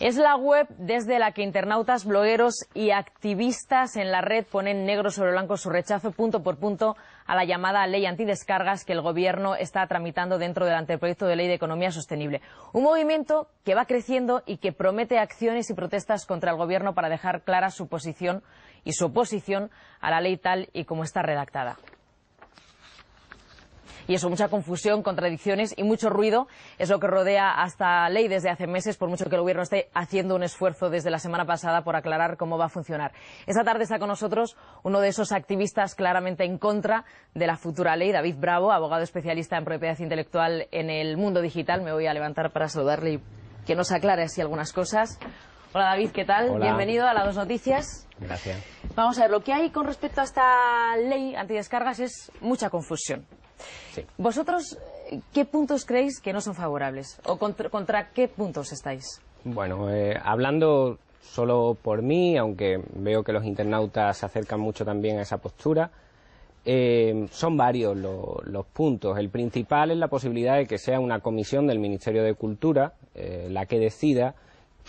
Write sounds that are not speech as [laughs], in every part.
Es la web desde la que internautas, blogueros y activistas en la red ponen negro sobre blanco su rechazo punto por punto a la llamada ley antidescargas que el Gobierno está tramitando dentro del anteproyecto de ley de economía sostenible. Un movimiento que va creciendo y que promete acciones y protestas contra el Gobierno para dejar clara su posición y su oposición a la ley tal y como está redactada y eso, mucha confusión, contradicciones y mucho ruido es lo que rodea hasta ley desde hace meses, por mucho que el gobierno esté haciendo un esfuerzo desde la semana pasada por aclarar cómo va a funcionar. Esta tarde está con nosotros uno de esos activistas claramente en contra de la futura ley, David Bravo, abogado especialista en propiedad intelectual en el mundo digital. Me voy a levantar para saludarle y que nos aclare así algunas cosas. Hola David, ¿qué tal? Bienvenido a las dos noticias. Gracias. Vamos a ver, lo que hay con respecto a esta ley antidescargas es mucha confusión. ¿Vosotros eh, qué puntos creéis que no son favorables? ¿O contra, qué puntos estáis? Bueno, eh, hablando solo por mí, aunque veo que los internautas se acercan mucho también a esa postura, eh, son varios los puntos. El principal es la posibilidad de que sea una comisión del Ministerio de Cultura la que decida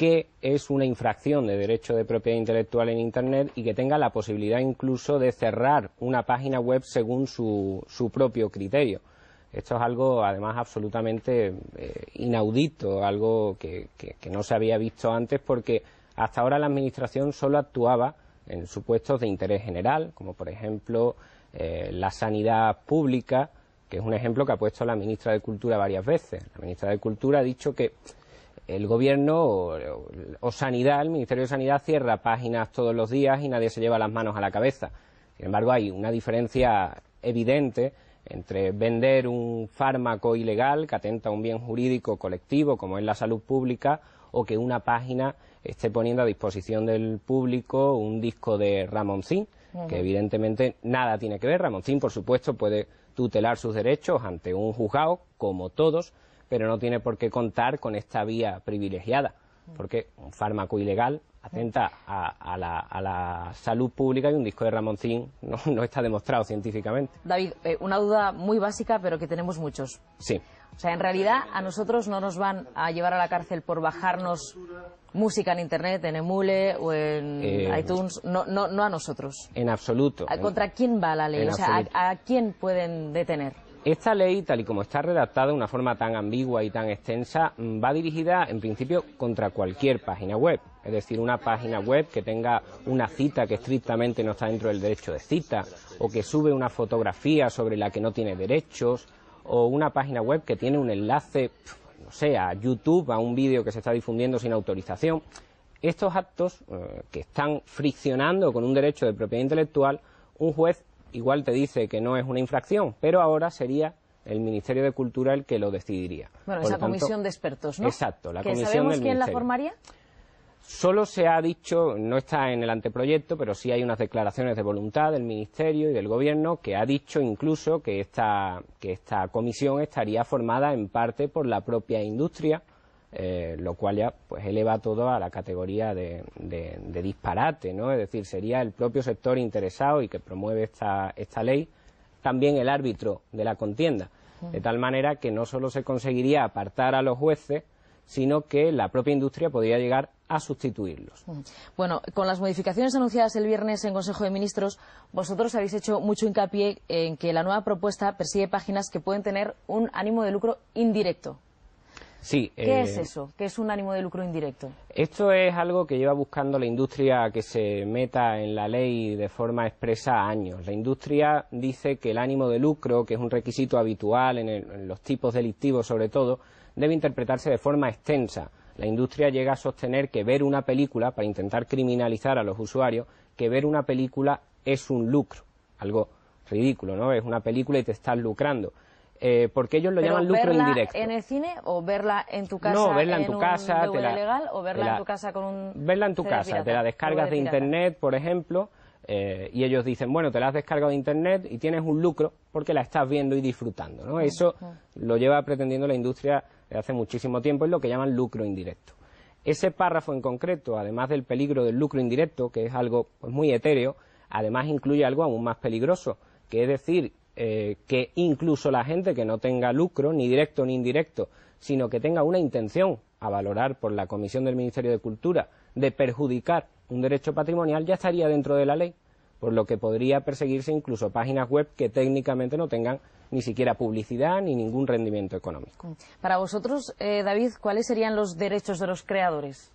que es una infracción de derecho de propiedad intelectual en Internet y que tenga la posibilidad incluso de cerrar una página web según su, propio criterio. Esto es algo, además, absolutamente eh, inaudito, algo que, no se había visto antes porque hasta ahora la Administración solo actuaba en supuestos de interés general, como por ejemplo eh, la sanidad pública, que es un ejemplo que ha puesto la ministra de Cultura varias veces. La ministra de Cultura ha dicho que el gobierno o, sanidad, el Ministerio de Sanidad cierra páginas todos los días y nadie se lleva las manos a la cabeza. Sin embargo, hay una diferencia evidente entre vender un fármaco ilegal que atenta a un bien jurídico colectivo como es la salud pública o que una página esté poniendo a disposición del público un disco de Ramoncín, que evidentemente nada tiene que ver. Ramoncín, por supuesto, puede tutelar sus derechos ante un juzgado, como todos, pero no tiene por qué contar con esta vía privilegiada, mm. porque un fármaco ilegal atenta mm. a, la, salud pública y un disco de Ramoncín [laughs] no, está demostrado científicamente. David, eh, una duda muy básica, pero que tenemos muchos. Sí. O sea, en realidad a nosotros no nos van a llevar a la cárcel por bajarnos música en internet, en Emule o en eh, iTunes, no, no, no a nosotros. En absoluto. ¿Contra quién va la ley? O sea, ¿a quién pueden detener? Esta ley, tal y como está redactada de una forma tan ambigua y tan extensa, mm, va dirigida en principio contra cualquier página web. Es decir, una página web que tenga una cita que estrictamente no está dentro del derecho de cita, o que sube una fotografía sobre la que no tiene derechos, o una página web que tiene un enlace, no sé, a YouTube, a un vídeo que se está difundiendo sin autorización. Estos actos eh, que están friccionando con un derecho de propiedad intelectual, un juez igual te dice que no es una infracción, pero ahora sería el Ministerio de Cultura el que lo decidiría. Bueno, esa comisión de expertos, ¿no? Exacto, la comisión ¿Sabemos quién la formaría? Solo se ha dicho, no está en el anteproyecto, pero sí hay unas declaraciones de voluntad del Ministerio y del Gobierno que ha dicho incluso que esta, que esta comisión estaría formada en parte por la propia industria eh, lo cual ya pues eleva todo a la categoría de, disparate, ¿no? Es decir, sería el propio sector interesado y que promueve esta, esta ley, también el árbitro de la contienda, de mm. tal manera que no solo se conseguiría apartar a los jueces, sino que la propia industria podría llegar a sustituirlos. Mm. Bueno, con las modificaciones anunciadas el viernes en Consejo de Ministros, vosotros habéis hecho mucho hincapié en que la nueva propuesta persigue páginas que pueden tener un ánimo de lucro indirecto. ¿Qué es eh, eso? ¿Qué es un ánimo de lucro indirecto? Esto es algo que lleva buscando la industria que se meta en la ley de forma expresa años. La industria dice que el ánimo de lucro, que es un requisito habitual en los tipos delictivos sobre todo, debe interpretarse de forma extensa. La industria llega a sostener que ver una película, para intentar criminalizar a los usuarios, que ver una película es un lucro. Algo ridículo, ¿no? Es una película y te estás lucrando. Eh, porque ellos lo llaman lucro indirecto. ¿Verla en el cine o verla en tu casa? No, verla en, tu casa. te la, legal o verla en tu casa con un. Verla en tu casa, te la descargas de, internet, por ejemplo, eh, y ellos dicen, bueno, te la has descargado de internet y tienes un lucro porque la estás viendo y disfrutando. ¿no? Eso lo lleva pretendiendo la industria desde hace muchísimo tiempo, es lo que llaman lucro indirecto. Ese párrafo en concreto, además del peligro del lucro indirecto, que es algo pues, muy etéreo, además incluye algo aún más peligroso, que es decir eh, que incluso la gente que no tenga lucro, ni directo ni indirecto, sino que tenga una intención a valorar por la Comisión del Ministerio de Cultura de perjudicar un derecho patrimonial, ya estaría dentro de la ley, por lo que podría perseguirse incluso páginas web que técnicamente no tengan ni siquiera publicidad ni ningún rendimiento económico. Para vosotros, eh, David, ¿cuáles serían los derechos de los creadores?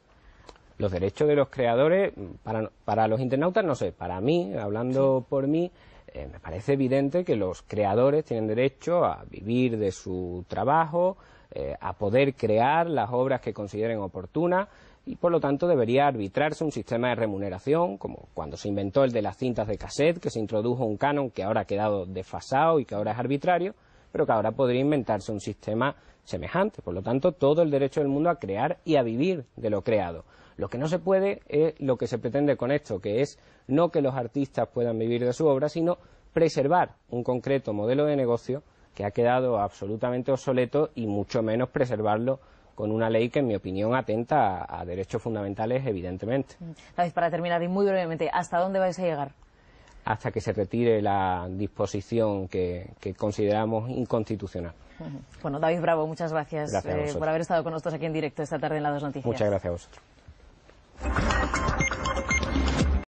Los derechos de los creadores, para, para los internautas, no sé, para mí, hablando por mí, eh, me parece evidente que los creadores tienen derecho a vivir de su trabajo, eh, a poder crear las obras que consideren oportunas y por lo tanto debería arbitrarse un sistema de remuneración, como cuando se inventó el de las cintas de cassette, que se introdujo un canon que ahora ha quedado desfasado y que ahora es arbitrario, pero que ahora podría inventarse un sistema semejante. Por lo tanto, todo el derecho del mundo a crear y a vivir de lo creado. Lo que no se puede es lo que se pretende con esto, que es no que los artistas puedan vivir de su obra, sino preservar un concreto modelo de negocio que ha quedado absolutamente obsoleto y mucho menos preservarlo con una ley que, en mi opinión, atenta a, derechos fundamentales, evidentemente. para terminar y muy brevemente, ¿hasta dónde vais a llegar? hasta que se retire la disposición que, consideramos inconstitucional. Bueno, David Bravo, muchas gracias, eh, por haber estado con nosotros aquí en directo esta tarde en La Dos Noticias. Muchas gracias a vosotros.